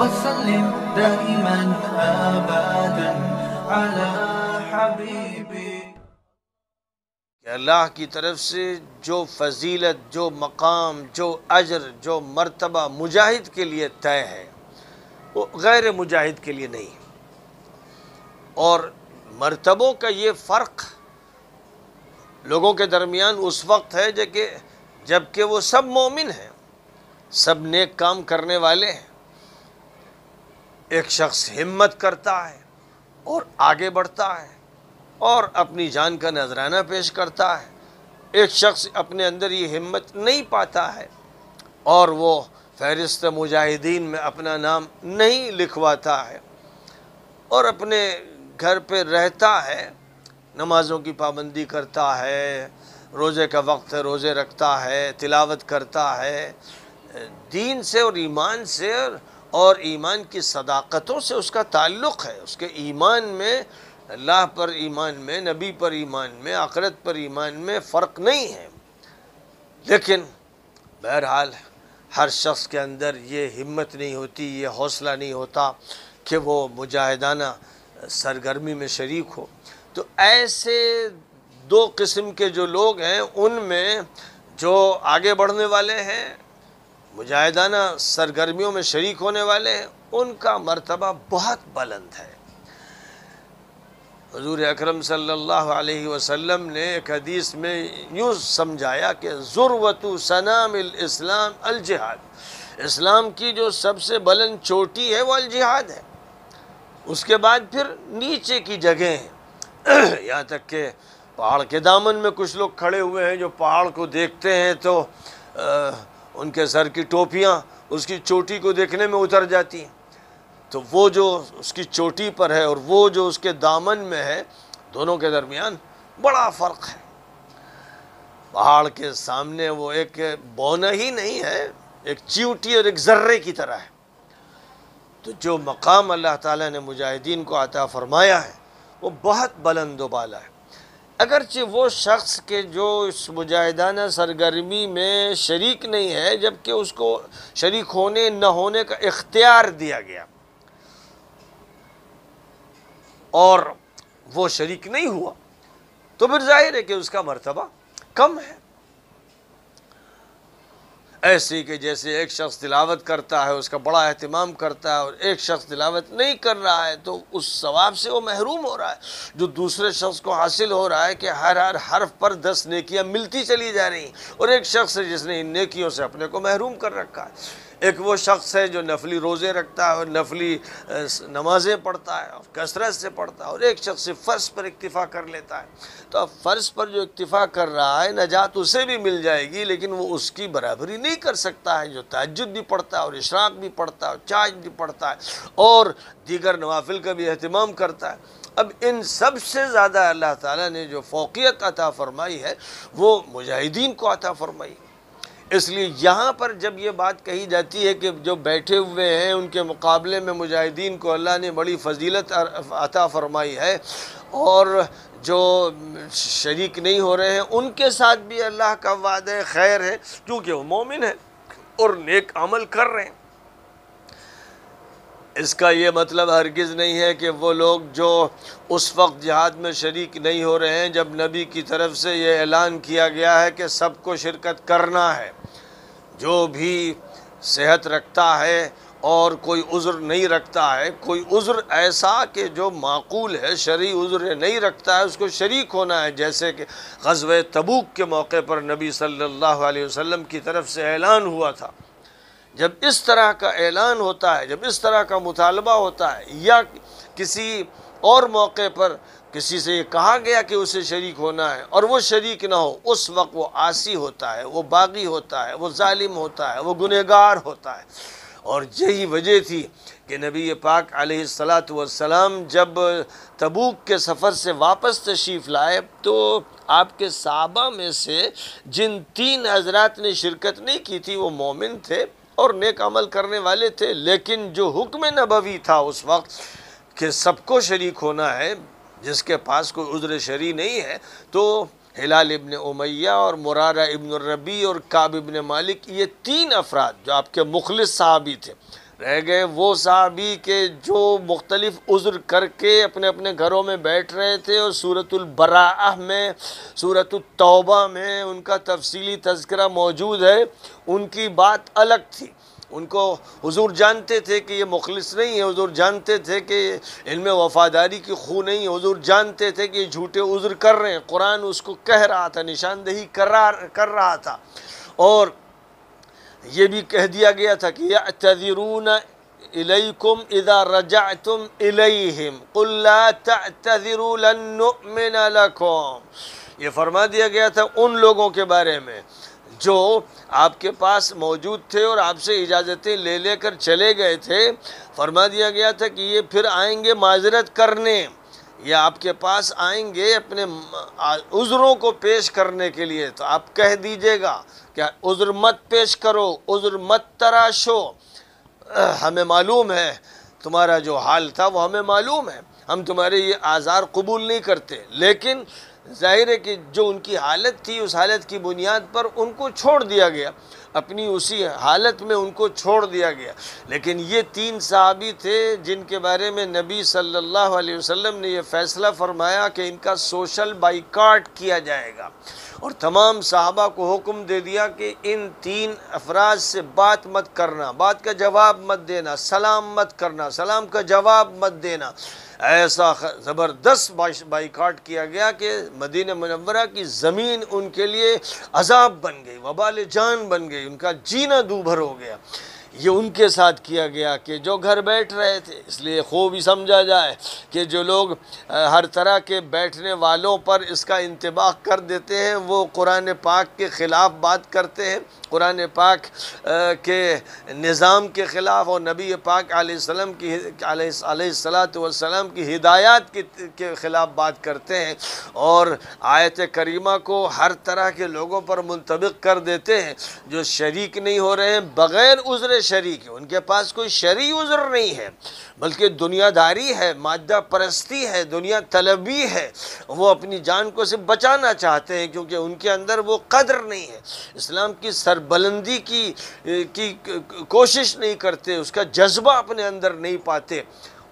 وسلم دائما ابدا على حبيبي अल्लाह की तरफ से जो फजीलत जो मकाम जो अजर जो मरतबा मुजाहिद के लिए तय है वो गैर मुजाहिद के लिए नहीं और मरतबों का ये फ़र्क लोगों के दरमियान उस वक्त है जबकि जबकि वो सब मोमिन हैं सब नेक काम करने वाले हैं एक शख्स हिम्मत करता है और आगे बढ़ता है और अपनी जान का नजराना पेश करता है एक शख्स अपने अंदर ये हिम्मत नहीं पाता है और वो फहरिस्त मुजाहिदीन में अपना नाम नहीं लिखवाता है और अपने घर पे रहता है नमाज़ों की पाबंदी करता है रोज़े का वक्त रोज़े रखता है तिलावत करता है दीन से और ईमान से और और ईमान की सदाकतों से उसका ताल्लुक़ है उसके ईमान में अल्लाह पर ईमान में नबी पर ईमान में आखरत पर ईमान में फ़र्क नहीं है लेकिन बहरहाल हर शख्स के अंदर ये हिम्मत नहीं होती ये हौसला नहीं होता कि वो मुजाहिदाना सरगर्मी में शरीक हो तो ऐसे दो किस्म के जो लोग हैं उनमें जो आगे बढ़ने वाले हैं मुजाहिदाना सरगर्मियों में शरीक होने वाले उनका मर्तबा बहुत बुलंद है हजूर अक्रम वसल्लम ने एक हदीस में यूँ समझाया कि जुर्वतु सनाम इस्लाम अलजिहाद इस्लाम की जो सबसे बुलंद चोटी है वो अलजिहाद है उसके बाद फिर नीचे की जगह हैं यहाँ तक के पहाड़ के दामन में कुछ लोग खड़े हुए हैं जो पहाड़ को देखते हैं तो आ, उनके सर की टोपियाँ उसकी चोटी को देखने में उतर जाती हैं तो वो जो उसकी चोटी पर है और वो जो उसके दामन में है दोनों के दरमियान बड़ा फ़र्क है पहाड़ के सामने वो एक बौना ही नहीं है एक चीवटी और एक जर्रे की तरह है तो जो मकाम अल्लाह ताला ने मुजाहिदीन को आता फरमाया है वो बहुत बुलंद वाला है अगरचे वो शख्स के जो इस मुजाहिदाना सरगर्मी में शरीक नहीं है जबकि उसको शरीक होने न होने का इख्तियार दिया गया और वो शरीक नहीं हुआ तो फिर जाहिर है कि उसका मर्तबा कम है ऐसे कि जैसे एक शख्स तिलावत करता है उसका बड़ा अहतमाम करता है और एक शख्स तिलावत नहीं कर रहा है तो उस सवाब से वो महरूम हो रहा है जो दूसरे शख्स को हासिल हो रहा है कि हर हर हर्फ पर दस नकियाँ मिलती चली जा रही हैं और एक शख्स जिसने इन नेकियों से अपने को महरूम कर रखा है एक वो शख्स है जो नफली रोज़े रखता है और नफली नमाज़ें पढ़ता है और कसरत से पढ़ता है और एक शख्स फ़र्श पर इक्तफ़ा कर लेता है तो अब फर्श पर जो इक्तफ़ा कर रहा है नजात उसे भी मिल जाएगी लेकिन वो उसकी बराबरी नहीं कर सकता है जो तजुद भी पढ़ता है और इशराक भी पढ़ता है और चाज भी पढ़ता है और दीगर नवाफिल का भी अहतमाम करता है अब इन सब से ज़्यादा अल्लाह ताली ने जो फोकियत अता फ़रमाई है वो मुजाहिदीन को अता फ़रमाई इसलिए यहाँ पर जब ये बात कही जाती है कि जो बैठे हुए हैं उनके मुकाबले में मुजाहिदीन को अल्लाह ने बड़ी फजीलत अता फरमाई है और जो शरीक नहीं हो रहे हैं उनके साथ भी अल्लाह का वादा खैर है क्योंकि वो मोमिन है और नेक अमल कर रहे हैं इसका ये मतलब हरगिज़ नहीं है कि वो लोग जो उस वक्त जहाद में शरीक नहीं हो रहे हैं जब नबी की तरफ से ये ऐलान किया गया है कि सबको शिरकत करना है जो भी सेहत रखता है और कोई उज़्र नहीं रखता है कोई उज़्र ऐसा कि जो माकूल है शरी उज़्र नहीं रखता है उसको शरीक होना है जैसे कि गज़ब तबूक के मौके पर नबी सल्लल्लाहु अलैहि वसल्लम की तरफ से ऐलान हुआ था जब इस तरह का ऐलान होता है जब इस तरह का मुतालबा होता है या किसी और मौके पर किसी से ये कहा गया कि उसे शरीक होना है और वो शरीक ना हो उस वक्त वो आसी होता है वो बागी होता है वो ालिम होता है वो गुनहगार होता है और यही वजह थी कि नबी पाक सलाम जब तबूक के सफ़र से वापस तशरीफ़ लाए तो आपके साहबा में से जिन तीन हजरात ने शिरकत नहीं की थी वो मोमिन थे और नेक अमल करने वाले थे लेकिन जो हुक्म नबवी था उस वक्त कि सबको शरीक होना है जिसके पास कोई उज्र शरी नहीं है तो हिलाल इबन उमैया और मुरारा इबन रबी और काब इबन मालिक ये तीन अफराद जो आपके मुखलिस साहबी थे रह गए वो साहबी के जो मुख्तलिफ उज़्र करके अपने अपने घरों में बैठ रहे थे और सूरतुलबराह में सूरत तौबा में उनका तफसीली तस्करा मौजूद है उनकी बात अलग थी उनको हुजूर जानते थे कि ये मुखलिस नहीं है हुजूर जानते थे कि इनमें वफादारी की खू नहीं है हुजूर जानते थे कि ये झूठे उज़्र कर रहे हैं कुरान उसको कह रहा था निशानदेही कर रहा कर रहा था और ये भी कह दिया गया था कि यतरून इलैकुम इदा रजा तुम इलैहिम कुल्लातरून ये फरमा दिया गया था उन लोगों के बारे में जो आपके पास मौजूद थे और आपसे इजाज़तें ले लेकर चले गए थे फरमा दिया गया था कि ये फिर आएंगे माजरत करने ये आपके पास आएंगे अपने उज़रों को पेश करने के लिए तो आप कह दीजिएगा कि उज़्र मत पेश करो उज़्र मत तराशो हमें मालूम है तुम्हारा जो हाल था वो हमें मालूम है हम तुम्हारे ये आज़ार कबूल नहीं करते लेकिन जाहिर है कि जो उनकी हालत थी उस हालत की बुनियाद पर उनको छोड़ दिया गया अपनी उसी हालत में उनको छोड़ दिया गया लेकिन ये तीन सहाबी थे जिनके बारे में नबी सल्लल्लाहु अलैहि वसल्लम ने यह फ़ैसला फरमाया कि इनका सोशल बाइकाट किया जाएगा और तमाम साहबा को हुक्म दे दिया कि इन तीन अफराज से बात मत करना बात का जवाब मत देना सलाम मत करना सलाम का जवाब मत देना ऐसा ज़बरदस्त बाइकाट किया गया कि मदीन मनवरा की ज़मीन उनके लिए अजाब बन गई वबाल जान बन गई उनका जीना दूभर हो गया ये उनके साथ किया गया कि जो घर बैठ रहे थे इसलिए खूब ही समझा जाए कि जो लोग हर तरह के बैठने वालों पर इसका इंतबाह कर देते हैं वो कुरान पाक के ख़िलाफ़ बात करते हैं कुरान पाक के निज़ाम के ख़िलाफ़ और नबी पाक आसलम की सलाम की हिदायत के ख़िलाफ़ बात करते हैं और आयत करीमा को हर तरह के लोगों पर मुंतब कर देते हैं जो शरीक नहीं हो रहे हैं बग़ैर उजरे शरीक उनके पास कोई शरी उज़र नहीं है बल्कि दुनियादारी है मादा परस्ती है दुनिया तलबी है वो अपनी जान को सिर्फ बचाना चाहते हैं क्योंकि उनके अंदर वो कदर नहीं है इस्लाम की सरबलंदी की, की कोशिश नहीं करते उसका जज्बा अपने अंदर नहीं पाते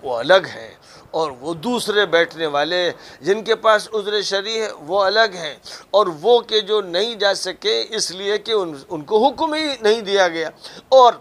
वो अलग हैं और वो दूसरे बैठने वाले जिनके पास उजर शरी है वो अलग हैं और वो के जो नहीं जा सके इसलिए कि उन उनको हुक्म ही नहीं दिया गया और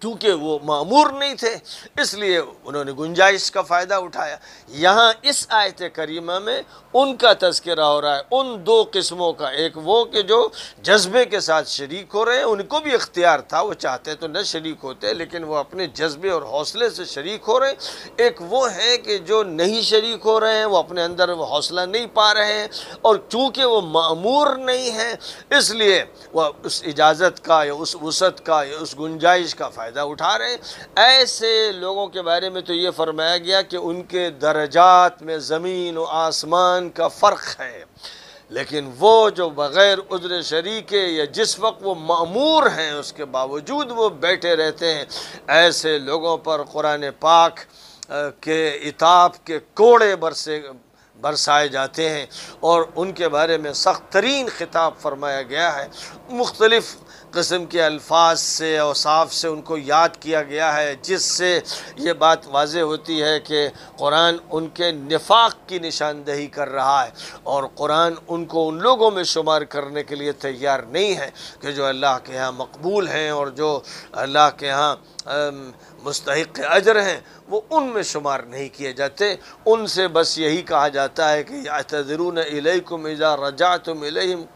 क्योंकि वो मामूर नहीं थे इसलिए उन्होंने गुंजाइश का फ़ायदा उठाया यहाँ इस आयत करीमा में उनका तस्करा हो रहा है उन दो किस्मों का एक वो कि जो जज्बे के साथ शरीक हो रहे हैं उनको भी इख्तियार था वो चाहते तो न शरीक होते लेकिन वो अपने जज्बे और हौसले से शरीक हो रहे हैं एक वो है कि जो नहीं शरीक हो रहे हैं वो अपने अंदर वो हौसला नहीं पा रहे हैं और चूँकि वो मामूर नहीं है इसलिए वह उस इजाज़त का या उस वसत का या उस गुंजाइश का फ़ायदा फ़ायदा उठा रहे ऐसे लोगों के बारे में तो ये फरमाया गया कि उनके दर्जात में ज़मीन व आसमान का फ़र्क है लेकिन वो जो बग़ैर उज्र शरीके या जिस वक्त वो मामूर हैं उसके बावजूद वो बैठे रहते हैं ऐसे लोगों पर कुरान पाक के इताब के कोड़े बरसे बरसाए जाते हैं और उनके बारे में सख्त तरीन खिताब फरमाया गया है मुख्तलिफ़ किस्म के अल्फाज से साफ से उनको याद किया गया है जिससे ये बात वाज होती है कि कुरान उनके निफाक की निशानदेही कर रहा है और कुरान उनको उन लोगों में शुमार करने के लिए तैयार नहीं है कि जो अल्लाह के यहाँ मकबूल हैं और जो अल्लाह के यहाँ मुस्तक अजर हैं वो उनमें शुमार नहीं किए जाते उनसे बस यही कहा जाता है कि अतरून इलकुम रजा तुम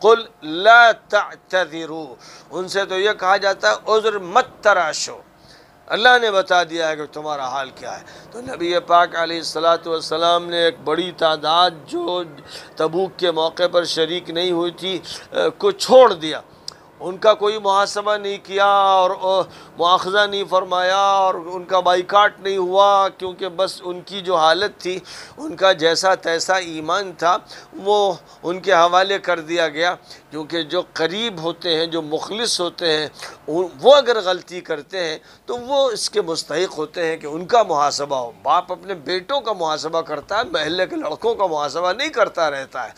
कुल लातरू उनसे तो ये कहा जाता है उज़्र मत तराशो अल्लाह ने बता दिया है कि तुम्हारा हाल क्या है तो नबी पाक सलाम ने एक बड़ी तादाद जो तबूक के मौके पर शरीक नहीं हुई थी को छोड़ दिया उनका कोई मुहासबा नहीं किया और मुआजा नहीं फरमाया और उनका बाइकाट नहीं हुआ क्योंकि बस उनकी जो हालत थी उनका जैसा तैसा ईमान था वो उनके हवाले कर दिया गया क्योंकि जो करीब होते हैं जो मुखलिस होते हैं वो अगर गलती करते हैं तो वो इसके मुस्तक होते हैं कि उनका मुहासबा हो बाप अपने बेटों का मुहासबा करता है महल्ले के लड़कों का मुहासबा नहीं करता रहता है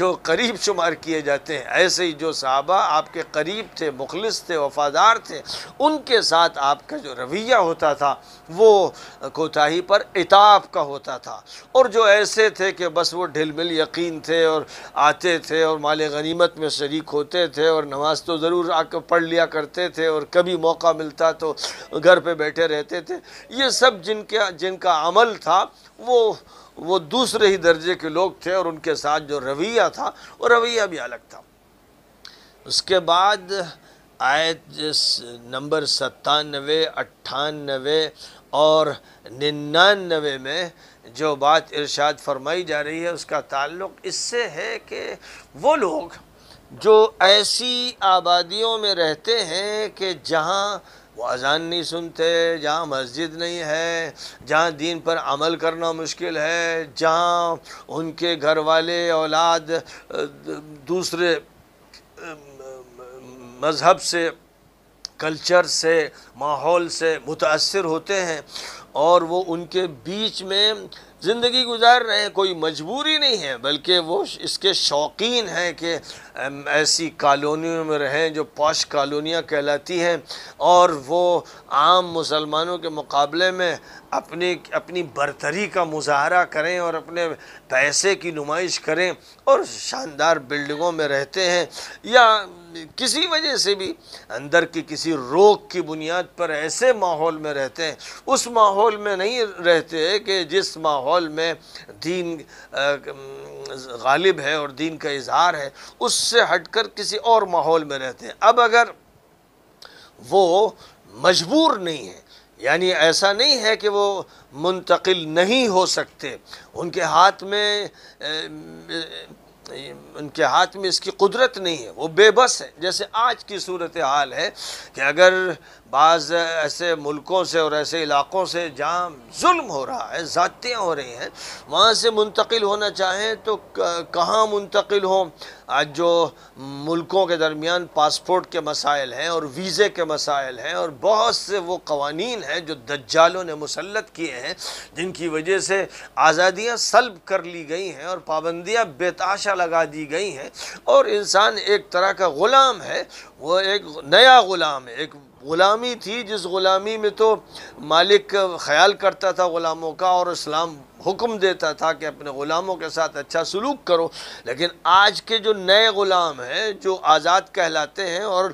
जो करीब शुमार किए जाते हैं ऐसे ही जो साहबा आपके करीब थे मुखलिस थे वफादार थे उनके साथ आपका जो रवैया होता था वो कोताही पर इताब का होता था और जो ऐसे थे कि बस वो ढिल मिल यकीन थे और आते थे और माल गनीमत में शरीक होते थे और नमाज तो ज़रूर आकर पढ़ लिया करते थे और कभी मौका मिलता तो घर पे बैठे रहते थे ये सब जिनके जिनका अमल था वो वो दूसरे ही दर्जे के लोग थे और उनके साथ जो रवैया था वो रवैया भी अलग था उसके बाद आयत नंबर सत्तानवे अट्ठानवे और निन्यानवे में जो बात इरशाद फरमाई जा रही है उसका ताल्लुक़ इससे है कि वो लोग जो ऐसी आबादियों में रहते हैं कि जहाँ वो अजान नहीं सुनते जहाँ मस्जिद नहीं है जहाँ दीन पर अमल करना मुश्किल है जहाँ उनके घर वाले औलाद दूसरे मज़हब से कल्चर से माहौल से मुतासर होते हैं और वो उनके बीच में ज़िंदगी गुजार रहे हैं कोई मजबूरी नहीं है बल्कि वो इसके शौकीन हैं कि ऐसी कॉलोनियों में रहें जो पॉश कॉलोनियाँ कहलाती हैं और वो आम मुसलमानों के मुकाबले में अपने अपनी बरतरी का मुजाहरा करें और अपने पैसे की नुमाइश करें और शानदार बिल्डिंगों में रहते हैं या किसी वजह से भी अंदर की किसी रोग की बुनियाद पर ऐसे माहौल में रहते हैं उस माहौल में नहीं रहते हैं कि जिस माहौल में दीन गालिब है और दीन का इजहार है उससे हटकर किसी और माहौल में रहते हैं अब अगर वो मजबूर नहीं है यानी ऐसा नहीं है कि वो मुंतकिल नहीं हो सकते उनके हाथ में उनके हाथ में इसकी कुदरत नहीं है वो बेबस है जैसे आज की सूरत हाल है कि अगर बाज़ ऐसे मुल्कों से और ऐसे इलाक़ों से जहाँ जुल्म हो रहा है ज़ातियाँ हो रही हैं वहाँ से मुंतकिल होना चाहें तो कहाँ मुंतकिल हों आज जो मुल्कों के दरमियान पासपोर्ट के मसाइल हैं और वीज़े के मसाइल हैं और बहुत से वो कवानीन हैं जो दज्जालों ने मुसलत किए हैं जिनकी वजह से आज़ादियाँ सलब कर ली गई हैं और पाबंदियाँ बेताशा लगा दी गई हैं और इंसान एक तरह का ग़ुलाम है वो एक नया ग़ुलाम है एक ग़ुलामी थी जिस ग़ुलामी में तो मालिक ख्याल करता था ग़ुलामों का और इस्लाम हुक्म देता था कि अपने ग़ुलामों के साथ अच्छा सलूक करो लेकिन आज के जो नए ग़ुलाम हैं जो आज़ाद कहलाते हैं और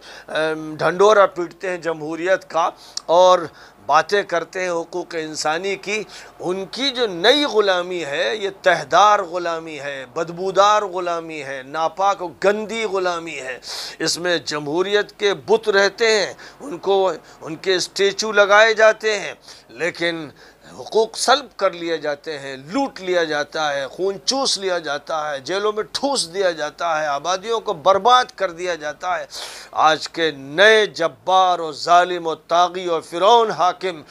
ढंडोरा पीटते हैं जमहूरीत का और बातें करते हैं हकूक़ इंसानी की उनकी जो नई ग़ुलामी है ये तहदार ग़ुलामी है बदबूदार ग़ुलामी है नापाक और गंदी ग़ुलामी है इसमें जमहूरीत के बुत रहते हैं उनको उनके स्टेचू लगाए जाते हैं लेकिन हकूक़ सल्ब कर लिए जाते हैं लूट लिया जाता है खून चूस लिया जाता है जेलों में ठूस दिया जाता है आबादियों को बर्बाद कर दिया जाता है आज के नए जब्बार और ालिम और तागी और फ़िरौन हाकिम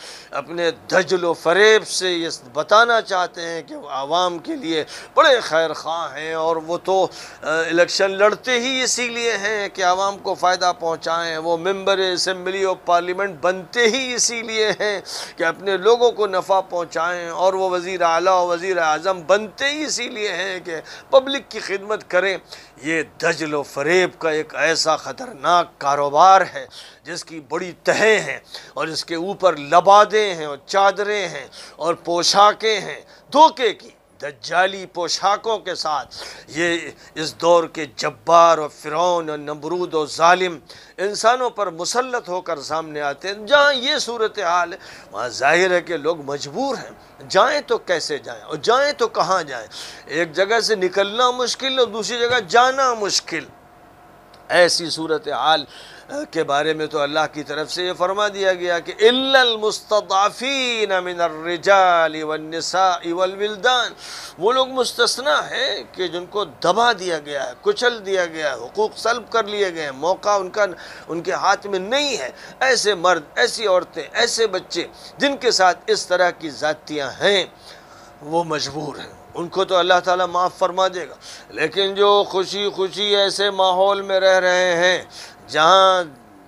अपने धजल व फरेब से ये बताना चाहते हैं कि आवाम के लिए बड़े खैर खां हैं और वो तो इलेक्शन लड़ते ही इसीलिए हैं कि आवाम को फ़ायदा पहुँचाएँ वो मेम्बर असम्बली और पार्लियामेंट बनते ही इसीलिए हैं कि अपने लोगों को नफ़ा मुनाफा पहुँचाएँ और वह वज़ी अली और वज़ी अजम बनते ही इसीलिए हैं कि पब्लिक की खिदमत करें ये दजल व फरेब का एक ऐसा ख़तरनाक कारोबार है जिसकी बड़ी तहें हैं और इसके ऊपर लबादें हैं और चादरें हैं और पोशाकें हैं धोखे की दज्जाली पोशाकों के साथ ये इस दौर के जब्बार और फ़िरौन और नमरूद और ालिम इंसानों पर मुसलत होकर सामने आते हैं जहाँ ये सूरत हाल वहाँ ज़ाहिर है कि लोग मजबूर हैं जाएँ तो कैसे जाएँ और जाएँ तो कहाँ जाएँ एक जगह से निकलना मुश्किल और दूसरी जगह जाना मुश्किल ऐसी सूरत हाल के बारे में तो अल्लाह की तरफ से ये फरमा दिया गया कि इल्लमुस्तफ़ीनसावलदान वो लोग मुस्तना हैं कि जिनको दबा दिया गया है कुचल दिया गया है हकूक़ सल्ब कर लिए गए हैं मौका उनका उनके हाथ में नहीं है ऐसे मर्द ऐसी औरतें ऐसे बच्चे जिनके साथ इस तरह की ज़ातियाँ हैं वो मजबूर हैं उनको तो अल्लाह ताला माफ़ फरमा देगा लेकिन जो खुशी खुशी ऐसे माहौल में रह रहे हैं जहाँ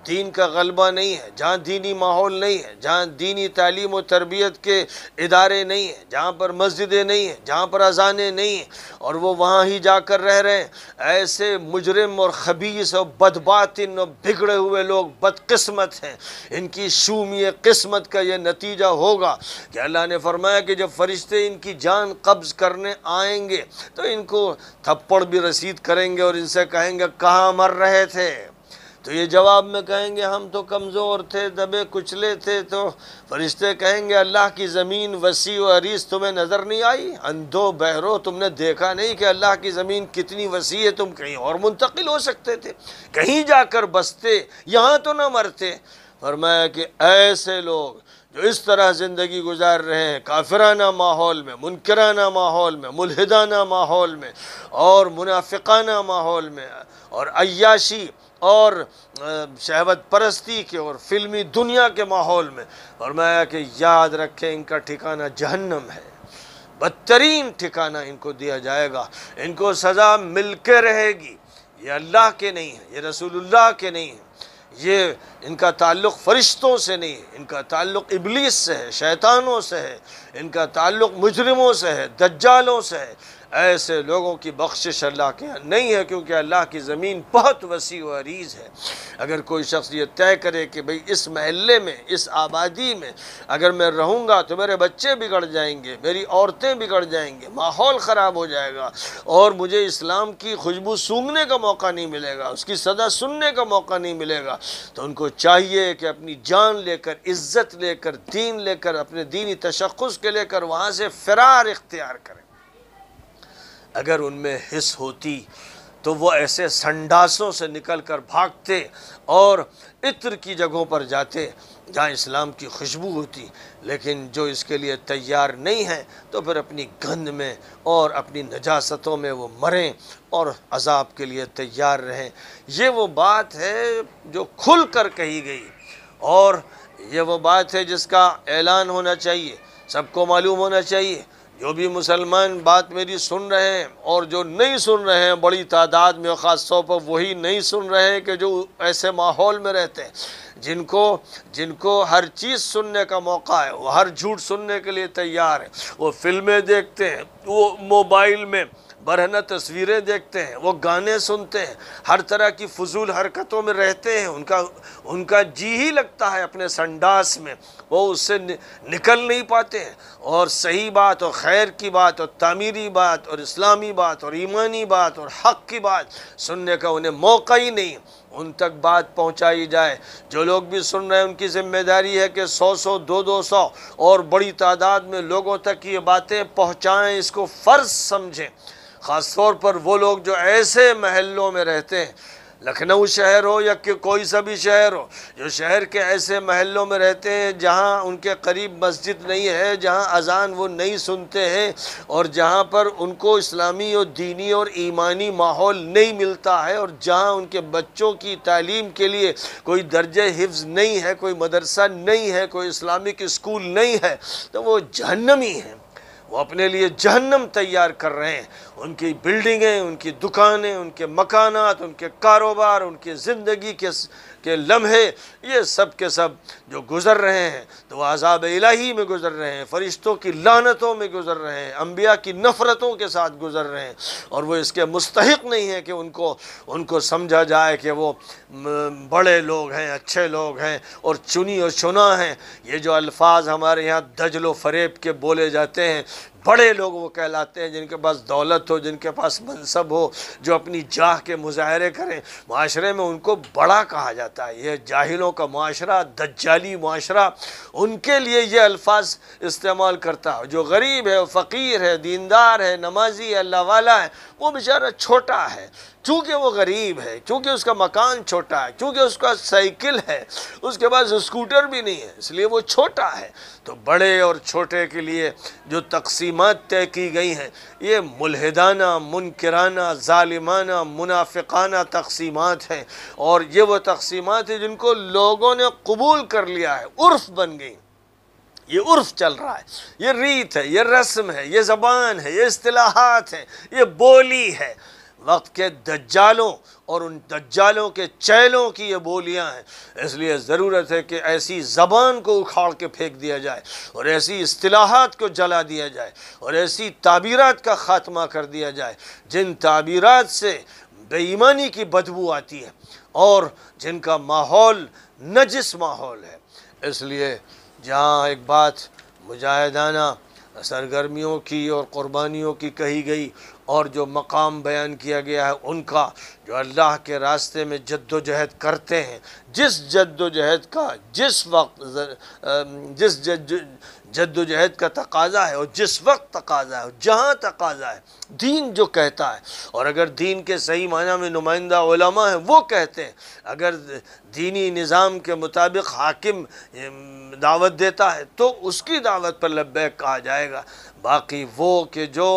दीन का गलबा नहीं है जहाँ दीनी माहौल नहीं है जहाँ दीनी तालीम और तरबियत के इदारे नहीं हैं जहाँ पर मस्जिदें नहीं हैं जहाँ पर अजाने नहीं हैं और वो वहाँ ही जाकर रह रहे हैं ऐसे मुजरम और खबीस और बदबातिन और बिगड़े हुए लोग बदकस्मत हैं इनकी शूमी किस्मत का यह नतीजा होगा कि अल्लाह ने फरमाया कि जब फरिश्ते इनकी जान कब्ज करने आएंगे तो इनको थप्पड़ भी रसीद करेंगे और इनसे कहेंगे कहाँ मर रहे थे तो ये जवाब में कहेंगे हम तो कमज़ोर थे दबे कुचले थे तो फरिश्ते कहेंगे अल्लाह की ज़मीन वसी व अरीस तुम्हें नज़र नहीं आई अंधो बहरो तुमने देखा नहीं कि अल्लाह की ज़मीन कितनी वसी है तुम कहीं और मुंतकिल हो सकते थे कहीं जाकर बसते यहाँ तो ना मरते फरमाया कि ऐसे लोग जो इस तरह ज़िंदगी गुजार रहे हैं काफिराना माहौल में मुनकराना माहौल में मुलहदाना माहौल में और मुनाफिकाना माहौल में और अयाशी और शहवत परस्ती के और फिल्मी दुनिया के माहौल में और मैं कि याद रखें इनका ठिकाना जहन्नम है बदतरीन ठिकाना इनको दिया जाएगा इनको सज़ा मिल के रहेगी ये अल्लाह के नहीं है ये रसूलुल्लाह के नहीं है ये इनका ताल्लुक़ फ़रिश्तों से नहीं है इनका ताल्लुक़ इबलीस से है शैतानों से है इनका ताल्लुक़ मुजरमों से है दज्जालों से है ऐसे लोगों की बख्शिश अल्लाह के यहाँ नहीं है क्योंकि अल्लाह की ज़मीन बहुत वसी व अरीज़ है अगर कोई शख्स ये तय करे कि भाई इस महल्ले में इस आबादी में अगर मैं रहूँगा तो मेरे बच्चे बिगड़ जाएंगे मेरी औरतें बिगड़ जाएंगे माहौल ख़राब हो जाएगा और मुझे इस्लाम की खुशबू सूंघने का मौका नहीं मिलेगा उसकी सदा सुनने का मौका नहीं मिलेगा तो उनको चाहिए कि अपनी जान लेकर इज़्ज़त लेकर दीन लेकर अपने दीनी तशखस के लेकर वहाँ से फ़रार इख्तियार करें अगर उनमें हिस होती तो वो ऐसे संडासों से निकल कर भागते और इत्र की जगहों पर जाते जहाँ इस्लाम की खुशबू होती लेकिन जो इसके लिए तैयार नहीं है तो फिर अपनी गंद में और अपनी नजासतों में वो मरें और अजाब के लिए तैयार रहें ये वो बात है जो खुल कर कही गई और ये वो बात है जिसका ऐलान होना चाहिए सबको मालूम होना चाहिए जो भी मुसलमान बात मेरी सुन रहे हैं और जो नहीं सुन रहे हैं बड़ी तादाद में ख़ास तौर पर वही नहीं सुन रहे हैं कि जो ऐसे माहौल में रहते हैं जिनको जिनको हर चीज़ सुनने का मौका है वो हर झूठ सुनने के लिए तैयार है वो फिल्में देखते हैं वो मोबाइल में बरहना तस्वीरें देखते हैं वो गाने सुनते हैं हर तरह की फजूल हरकतों में रहते हैं उनका उनका जी ही लगता है अपने संडास में वो उससे निकल नहीं पाते हैं और सही बात और खैर की बात और तामीरी बात और इस्लामी बात और ईमानी बात और हक़ की बात सुनने का उन्हें मौका ही नहीं उन तक बात पहुंचाई जाए जो लोग भी सुन रहे हैं उनकी जिम्मेदारी है कि सौ सौ दो दो सौ और बड़ी तादाद में लोगों तक ये बातें पहुंचाएं इसको फ़र्ज़ समझें ख़ास तौर पर वो लोग जो ऐसे महलों में रहते हैं लखनऊ शहर हो या कि कोई सा भी शहर हो जो शहर के ऐसे महलों में रहते हैं जहाँ उनके करीब मस्जिद नहीं है जहाँ अजान वो नहीं सुनते हैं और जहाँ पर उनको इस्लामी और दीनी और ईमानी माहौल नहीं मिलता है और जहाँ उनके बच्चों की तालीम के लिए कोई दर्ज हिफ्ज़ नहीं है कोई मदरसा नहीं है कोई इस्लामिक स्कूल नहीं है तो वो जहन्नमी है वो अपने लिए जहन्नम तैयार कर रहे हैं उनकी बिल्डिंगें उनकी दुकानें उनके मकानात उनके कारोबार उनके ज़िंदगी के के लम्हे ये सब के सब जो गुज़र रहे हैं तो वह अजाब इलाही में गुज़र रहे हैं फरिश्तों की लानतों में गुज़र रहे हैं अम्बिया की नफ़रतों के साथ गुज़र रहे हैं और वो इसके मुस्तक नहीं हैं कि उनको उनको समझा जाए कि वो बड़े लोग हैं अच्छे लोग हैं और चुनी और चुना हैं ये जो अल्फाज हमारे यहाँ दजलो फरेब के बोले जाते हैं बड़े लोग वो कहलाते हैं जिनके पास दौलत हो जिनके पास मनसब हो जो अपनी जाह के मुजाहरे करें माशरे में उनको बड़ा कहा जाता है यह जाहिलों का माशरा दज्जाली माशरा उनके लिए ये अल्फाज इस्तेमाल करता है जो गरीब है फ़कीर है दीनदार है नमाजी है अल्लाह वाला है वो बेचारा छोटा है चूँकि वो गरीब है चूँकि उसका मकान छोटा है चूँकि उसका साइकिल है उसके पास स्कूटर भी नहीं है इसलिए वो छोटा है तो बड़े और छोटे के लिए जो तकसीमत तय की गई हैं ये मुलहदाना मुनकराना ालिमाना मुनाफिकाना तकसीमत हैं और ये वो तकसीमत है जिनको लोगों ने कबूल कर लिया है उर्फ बन गई ये उर्फ चल रहा है ये रीत है ये रस्म है ये ज़बान है ये असलाहत है ये बोली है वक्त के दज्जालों और उन दज्जालों के चैलों की ये बोलियां हैं इसलिए ज़रूरत है कि ऐसी ज़बान को उखाड़ के फेंक दिया जाए और ऐसी असलाहत को जला दिया जाए और ऐसी ताबीरत का ख़ात्मा कर दिया जाए जिन ताबीरत से बेईमानी की बदबू आती है और जिनका माहौल नजिस माहौल है इसलिए जहाँ एक बात मुजाहिदाना सरगर्मियों की और क़ुरबानियों की कही गई और जो मकाम बयान किया गया है उनका जो अल्लाह के रास्ते में जद्दोजहद करते हैं जिस जद्दोजहद का जिस वक्त जिस जद्दोजहद का तकाजा है और जिस वक्त तकाजा है जहाँ तकाजा है दीन जो कहता है और अगर दीन के सही माना में नुमाइंदा ओलमा है वो कहते हैं अगर दीनी निज़ाम के मुताबिक हाकिम दावत देता है तो उसकी दावत पर लब्बैक कहा जाएगा बाकी वो कि जो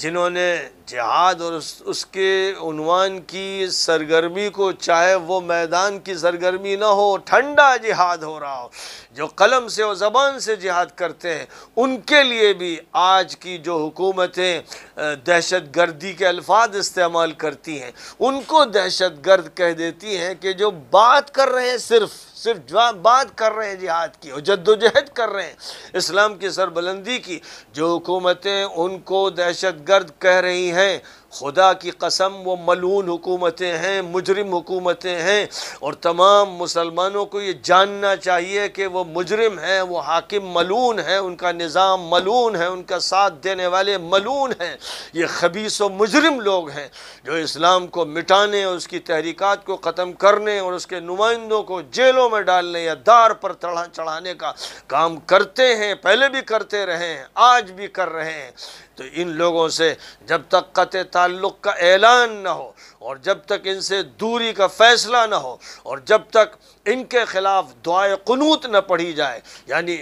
जिन्होंने जिहाद और उस, उसके उनवान की सरगर्मी को चाहे वो मैदान की सरगर्मी ना हो ठंडा जिहाद हो रहा हो जो कलम से और ज़बान से जिहाद करते हैं उनके लिए भी आज की जो हुकूमतें दहशत गर्दी के अल्फाज इस्तेमाल करती हैं उनको दहशत गर्द कह देती हैं कि जो बात कर रहे हैं सिर्फ सिर्फ बात कर रहे हैं जिहाद की और जद्दोजहद कर रहे हैं इस्लाम की सरबुलंदी की जो हुकूमतें उनको दहशत गर्द कह रही हैं खुदा की कसम वो मलून हुकूमतें हैं मुजरिम हुकूमतें हैं और तमाम मुसलमानों को ये जानना चाहिए कि वो मुजरिम हैं वो हाकिम मलून हैं उनका निज़ाम मलून है उनका साथ देने वाले मलून हैं ये खबीस व मुजरिम लोग हैं जो इस्लाम को मिटाने और उसकी तहरीक को ख़त्म करने और उसके नुमाइंदों को जेलों में डालने या दार पर चढ़ाने का काम करते हैं पहले भी करते रहे हैं आज भी कर रहे हैं तो इन लोगों से जब तक कत ताल्लुक़ का ऐलान न हो और जब तक इनसे दूरी का फ़ैसला न हो और जब तक इनके ख़िलाफ़ दुआ क़नूत न पढ़ी जाए यानी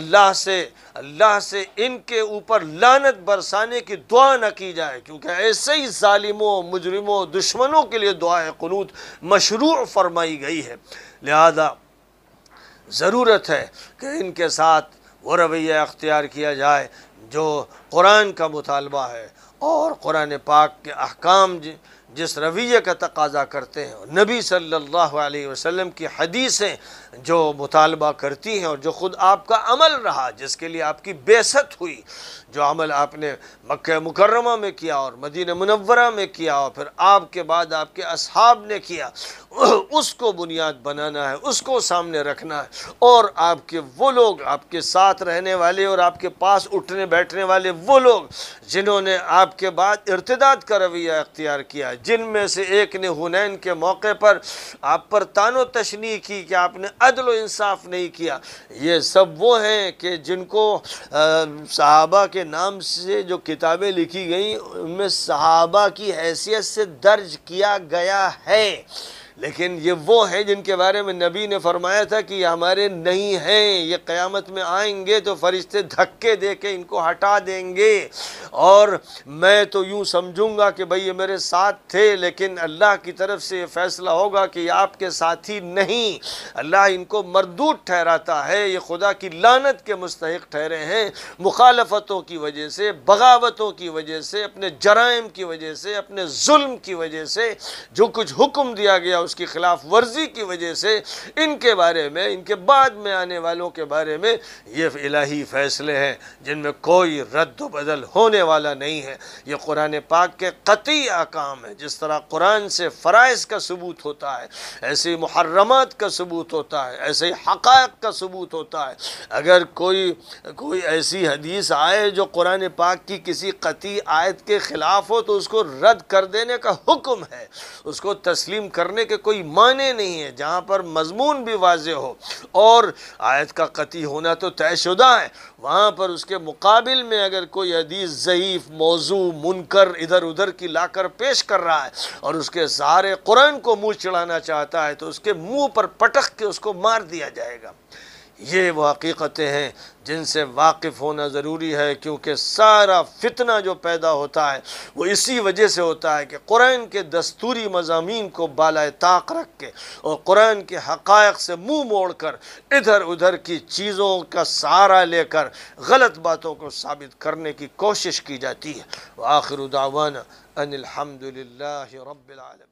अल्लाह से अल्लाह से इनके ऊपर लानत बरसाने की दुआ न की जाए क्योंकि ऐसे ही ालिमों मुजरमों दुश्मनों के लिए दुआ क़नूत मशरू फरमाई गई है लिहाजा ज़रूरत है कि इनके साथ वो रवैया अख्तियार किया जाए जो कुरान का मुतालबा है और कुरान पाक के अहकाम जिस रवैये का तकाजा करते हैं नबी सल्लल्लाहु अलैहि वसल्लम की हदीसें जो मुतालबा करती हैं और जो ख़ुद आपका अमल रहा जिसके लिए आपकी बेसत हुई जो अमल आपने मक् मुकरमा में किया और मदीन मुनवरा में किया और फिर आपके बाद आपके असहाब ने किया उसको बुनियाद बनाना है उसको सामने रखना है और आपके वो लोग आपके साथ रहने वाले और आपके पास उठने बैठने वाले वो लोग जिन्होंने आपके बाद इर्तदाद का रवैया अख्तियार किया जिनमें से एक ने हुनैन के मौके पर आप पर तानो तशनी की कि आपने अदल इंसाफ नहीं किया ये सब वो हैं कि जिनको सहाबा के नाम से जो किताबें लिखी गई उनमें सहाबा की हैसियत से दर्ज किया गया है लेकिन ये वो हैं जिनके बारे में नबी ने फरमाया था कि हमारे नहीं हैं ये क़यामत में आएंगे तो फरिश्ते धक्के दे के इनको हटा देंगे और मैं तो यूँ समझूंगा कि भाई ये मेरे साथ थे लेकिन अल्लाह की तरफ से ये फ़ैसला होगा कि आपके साथी नहीं अल्लाह इनको मरदूद ठहराता है ये खुदा की लानत के मुस्तक ठहरे हैं मुखालफतों की वजह से बगावतों की वजह से अपने जराइम की वजह से अपने जुल्म की वजह से जो कुछ हुक्म दिया गया उसकी खिलाफ वर्जी की वजह से इनके बारे में इनके बाद में आने वालों के बारे में ये इलाही फैसले हैं जिनमें कोई रद्द बदल होने वाला नहीं है ये कुरान पाक के कती अकाम है जिस तरह कुरान से फ़राइज़ का सबूत होता है ऐसे मुहर्रमत का सबूत होता है ऐसे ही हक़ का सबूत होता है अगर कोई कोई ऐसी हदीस आए जो कुरान पाक की किसी कती आयत के ख़िलाफ़ हो तो उसको रद्द कर देने का हुक्म है उसको तस्लीम करने के कोई माने नहीं है जहाँ पर मजमून भी वाज हो और आयत का कती होना तो तयशुदा है वहाँ पर उसके मुकाबिल में अगर कोई अदीज ज़यीफ़ मौजू मुनकर इधर उधर की लाकर पेश कर रहा है और उसके सहारे कुरान को मुँह चढ़ाना चाहता है तो उसके मुँह पर पटक के उसको मार दिया जाएगा ये वो हकीक़तें हैं जिनसे वाकिफ़ होना ज़रूरी है क्योंकि सारा फितना जो पैदा होता है वो इसी वजह से होता है कि कुरान के दस्तूरी मजामी को बालाए ताक रख के और कुरान के हक़ से मुँह मोड़ कर इधर उधर की चीज़ों का सहारा लेकर गलत बातों को साबित करने की कोशिश की जाती है आखिर दावाना अनिलहमदिल्ला रबालम